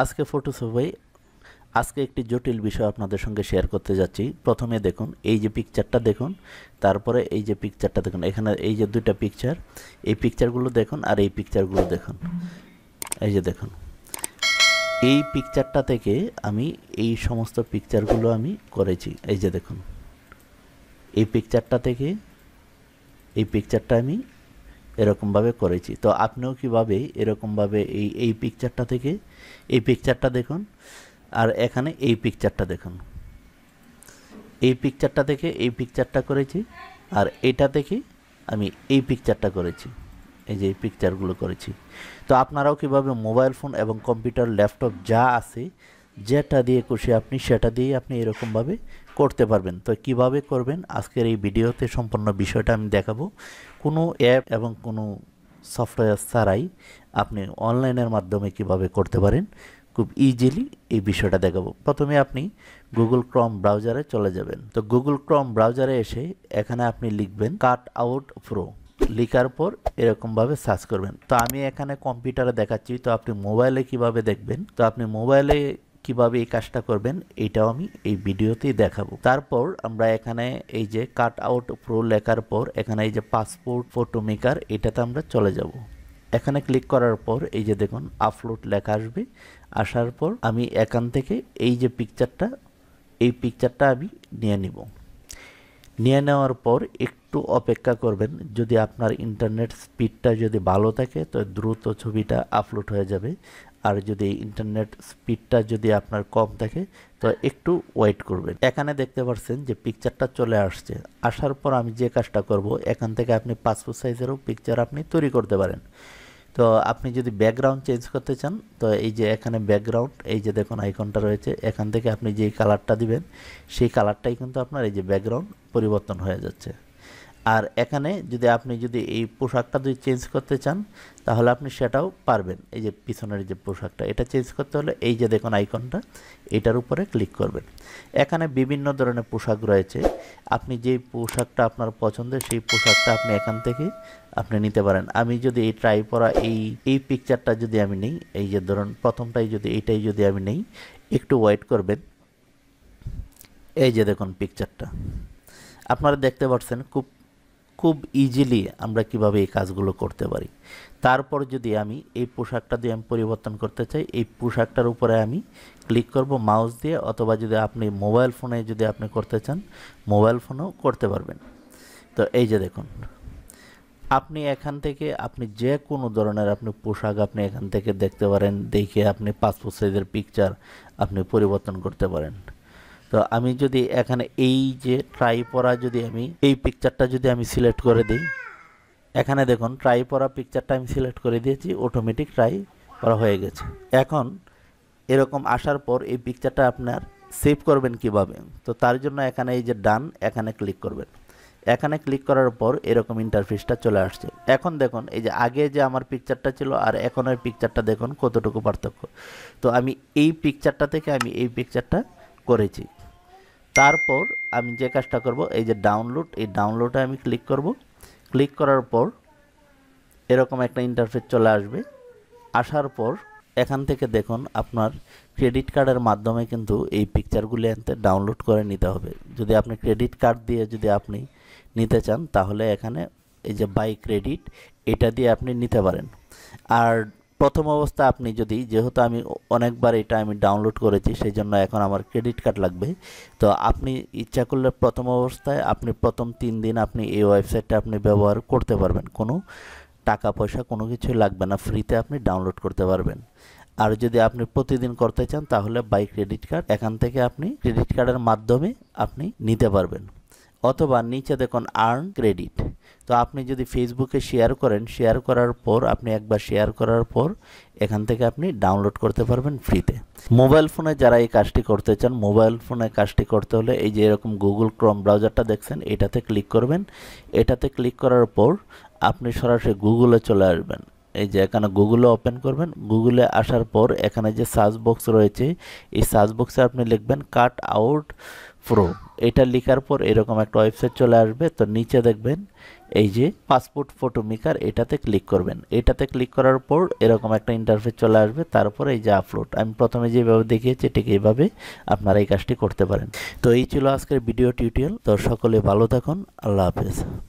আজকে ফটোসফাই আজকে একটি জটিল বিষয় আপনাদের সঙ্গে শেয়ার করতে যাচ্ছি প্রথমে দেখুন এই যে পিকচারটা দেখুন তারপরে এই যে পিকচারটা দেখুন এখানে এই যে দুইটা পিকচার এই পিকচারগুলো দেখুন আর এই পিকচারগুলো দেখুন এই যে দেখুন এই পিকচারটা থেকে আমি এই সমস্ত পিকচারগুলো আমি করেছি এই যে দেখুন এই পিকচারটা থেকে এই পিকচারটা আমি এরকমভাবে করেছি তো আপনিও কীভাবে এরকমভাবে এই এই পিকচারটা থেকে এই পিকচারটা দেখুন আর এখানে এই পিকচারটা দেখুন এই পিকচারটা থেকে এই পিকচারটা করেছি আর এটা থেকে আমি এই পিকচারটা করেছি এই যে এই পিকচারগুলো করেছি তো আপনারাও কীভাবে মোবাইল ফোন এবং কম্পিউটার ল্যাপটপ যা আছে যেটা দিয়ে খুশি আপনি সেটা দিয়ে আপনি এরকমভাবে করতে পারবেন তো কিভাবে করবেন আজকের এই ভিডিওতে সম্পূর্ণ বিষয়টা আমি দেখাবো কোনো অ্যাপ এবং কোনো সফটওয়্যার ছাড়াই আপনি অনলাইনের মাধ্যমে কিভাবে করতে পারেন খুব ইজিলি এই বিষয়টা দেখাবো প্রথমে আপনি গুগল ক্রম ব্রাউজারে চলে যাবেন তো গুগল ক্রম ব্রাউজারে এসে এখানে আপনি লিখবেন কাট আউট প্রো লিখার পর এরকমভাবে সার্চ করবেন তো আমি এখানে কম্পিউটারে দেখাচ্ছি তো আপনি মোবাইলে কিভাবে দেখবেন তো আপনি মোবাইলে কিভাবে এই কাজটা করবেন এটাও আমি এই ভিডিওতেই দেখাবো তারপর আমরা এখানে এই যে কাট আউট প্রো লেখার পর এখানে এই যে পাসপোর্ট ফটো মেকার এটাতে আমরা চলে যাব এখানে ক্লিক করার পর এই যে দেখুন আপলোড লেখা আসবে আসার পর আমি এখান থেকে এই যে পিকচারটা এই পিকচারটা আমি নিয়ে নিব নিয়ে নেওয়ার পর একটু অপেক্ষা করবেন যদি আপনার ইন্টারনেট স্পিডটা যদি ভালো থাকে তো দ্রুত ছবিটা আপলোড হয়ে যাবে আর যদি ইন্টারনেট স্পিডটা যদি আপনার কম থাকে তো একটু ওয়েট করবেন এখানে দেখতে পাচ্ছেন যে পিকচারটা চলে আসছে আসার পর আমি যে কাজটা করব এখান থেকে আপনি পাসপোর্ট সাইজেরও পিকচার আপনি তৈরি করতে পারেন তো আপনি যদি ব্যাকগ্রাউন্ড চেঞ্জ করতে চান তো এই যে এখানে ব্যাকগ্রাউন্ড এই যে দেখুন আইকনটা রয়েছে এখান থেকে আপনি যে কালারটা দিবেন সেই কালারটাই কিন্তু আপনার এই যে ব্যাকগ্রাউন্ড পরিবর্তন হয়ে যাচ্ছে আর এখানে যদি আপনি যদি এই পোশাকটা যদি চেঞ্জ করতে চান তাহলে আপনি সেটাও পারবেন এই যে পিছনের যে পোশাকটা এটা চেঞ্জ করতে হলে এই যে দেখুন আইকনটা এটার উপরে ক্লিক করবেন এখানে বিভিন্ন ধরনের পোশাক রয়েছে আপনি যেই পোশাকটা আপনার পছন্দের সেই পোশাকটা আপনি এখান থেকে আপনি নিতে পারেন আমি যদি এই ট্রাই পরা এই এই পিকচারটা যদি আমি নিই এই যে ধরুন প্রথমটাই যদি এইটাই যদি আমি নিই একটু ওয়েট করবেন এই যে দেখুন পিকচারটা আপনারা দেখতে পাচ্ছেন খুব খুব ইজিলি আমরা কিভাবে এই কাজগুলো করতে পারি তারপর যদি আমি এই পোশাকটা দিয়ে আমি পরিবর্তন করতে চাই এই পোশাকটার উপরে আমি ক্লিক করব মাউস দিয়ে অথবা যদি আপনি মোবাইল ফোনে যদি আপনি করতে চান মোবাইল ফোনেও করতে পারবেন তো এই যে দেখুন আপনি এখান থেকে আপনি যে কোনো ধরনের আপনি পোশাক আপনি এখান থেকে দেখতে পারেন দেখে আপনি পাসপোর্ট সাইজের পিকচার আপনি পরিবর্তন করতে পারেন তো আমি যদি এখানে এই যে ট্রাই পরা যদি আমি এই পিকচারটা যদি আমি সিলেক্ট করে দিই এখানে দেখুন ট্রাই পরা পিকচারটা আমি সিলেক্ট করে দিয়েছি অটোমেটিক ট্রাই করা হয়ে গেছে এখন এরকম আসার পর এই পিকচারটা আপনার সেভ করবেন কিভাবে তো তার জন্য এখানে এই যে ডান এখানে ক্লিক করবেন এখানে ক্লিক করার পর এরকম ইন্টারফেসটা চলে আসছে এখন দেখুন এই যে আগে যে আমার পিকচারটা ছিল আর এখন ওই পিকচারটা দেখুন কতটুকু পার্থক্য তো আমি এই পিকচারটা থেকে আমি এই পিকচারটা করেছি তারপর আমি যে কাজটা করব এই যে ডাউনলোড এই ডাউনলোডে আমি ক্লিক করব ক্লিক করার পর এরকম একটা ইন্টারফেস চলে আসবে আসার পর এখান থেকে দেখুন আপনার ক্রেডিট কার্ডের মাধ্যমে কিন্তু এই পিকচারগুলি আনতে ডাউনলোড করে নিতে হবে যদি আপনি ক্রেডিট কার্ড দিয়ে যদি আপনি নিতে চান তাহলে এখানে এই যে বাই ক্রেডিট এটা দিয়ে আপনি নিতে পারেন আর প্রথম অবস্থা আপনি যদি যেহেতু আমি অনেকবার এটা আমি ডাউনলোড করেছি সেই জন্য এখন আমার ক্রেডিট কার্ড লাগবে তো আপনি ইচ্ছা করলে প্রথম অবস্থায় আপনি প্রথম তিন দিন আপনি এই ওয়েবসাইটটা আপনি ব্যবহার করতে পারবেন কোনো টাকা পয়সা কোনো কিছু লাগবে না ফ্রিতে আপনি ডাউনলোড করতে পারবেন আর যদি আপনি প্রতিদিন করতে চান তাহলে বাই ক্রেডিট কার্ড এখান থেকে আপনি ক্রেডিট কার্ডের মাধ্যমে আপনি নিতে পারবেন অথবা নিচে দেখুন আর্ন ক্রেডিট তো আপনি যদি ফেসবুকে শেয়ার করেন শেয়ার করার পর আপনি একবার শেয়ার করার পর এখান থেকে আপনি ডাউনলোড করতে পারবেন ফ্রিতে মোবাইল ফোনে যারা এই কাজটি করতে চান মোবাইল ফোনে কাজটি করতে হলে এই যে এরকম গুগল ক্রোম ব্রাউজারটা দেখছেন এটাতে ক্লিক করবেন এটাতে ক্লিক করার পর আপনি সরাসরি গুগলে চলে আসবেন এই যে এখানে গুগলে ওপেন করবেন গুগলে আসার পর এখানে যে সার্চ বক্স রয়েছে এই সার্চ বক্সে আপনি লিখবেন কাট আউট প্রো এটা লিখার পর এরকম একটা ওয়েবসাইট চলে আসবে তো নিচে দেখবেন এই যে পাসপোর্ট ফটো মেকার এটাতে ক্লিক করবেন এটাতে ক্লিক করার পর এরকম একটা ইন্টারফেস চলে আসবে তারপর এই যে আপলোড আমি প্রথমে যেভাবে দেখিয়েছি ঠিক এইভাবে আপনারা এই কাজটি করতে পারেন তো এই ছিল আজকের ভিডিও টিউটোরিয়াল তো সকলে ভালো থাকুন আল্লাহ হাফেজ